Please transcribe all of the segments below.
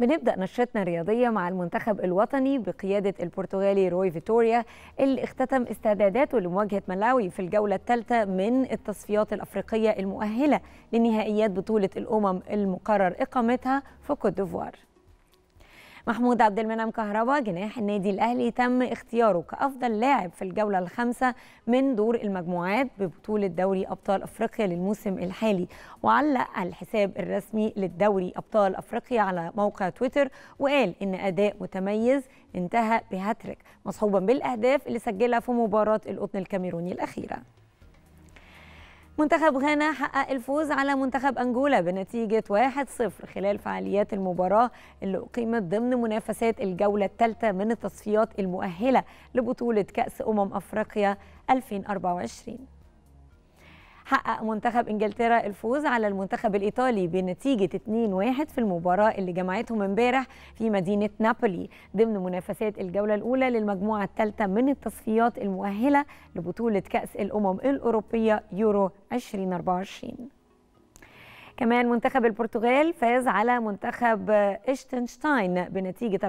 بنبدأ نشرتنا الرياضية مع المنتخب الوطني بقيادة البرتغالي روي فيتوريا اللي اختتم استعداداته لمواجهة ملاوي في الجولة الثالثة من التصفيات الأفريقية المؤهلة لنهائيات بطولة الأمم المقرر إقامتها في كوت ديفوار محمود عبد المنعم كهربا جناح النادي الاهلي تم اختياره كافضل لاعب في الجوله الخامسه من دور المجموعات ببطوله دوري ابطال افريقيا للموسم الحالي وعلق الحساب الرسمي للدوري ابطال افريقيا على موقع تويتر وقال ان اداء متميز انتهى بهاتريك مصحوبا بالاهداف اللي سجلها في مباراه القطن الكاميروني الاخيره منتخب غانا حقق الفوز على منتخب أنجولا بنتيجة 1-0 خلال فعاليات المباراة اللي أقيمت ضمن منافسات الجولة الثالثة من التصفيات المؤهلة لبطولة كأس أمم أفريقيا 2024 حقق منتخب انجلترا الفوز على المنتخب الايطالي بنتيجه 2-1 في المباراه اللي جمعتهم امبارح في مدينه نابولي ضمن منافسات الجوله الاولى للمجموعه الثالثه من التصفيات المؤهله لبطوله كاس الامم الاوروبيه يورو 2024 كمان منتخب البرتغال فاز على منتخب اشتنشتاين بنتيجة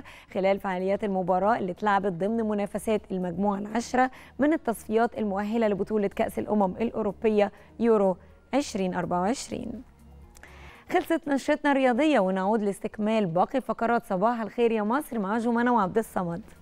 4-0 خلال فعاليات المباراة اللي اتلعبت ضمن منافسات المجموعة العشرة من التصفيات المؤهلة لبطولة كأس الأمم الأوروبية يورو 2024 خلصت نشرتنا الرياضية ونعود لاستكمال باقي فقرات صباح الخير يا مصر مع جمانة وعبد الصمد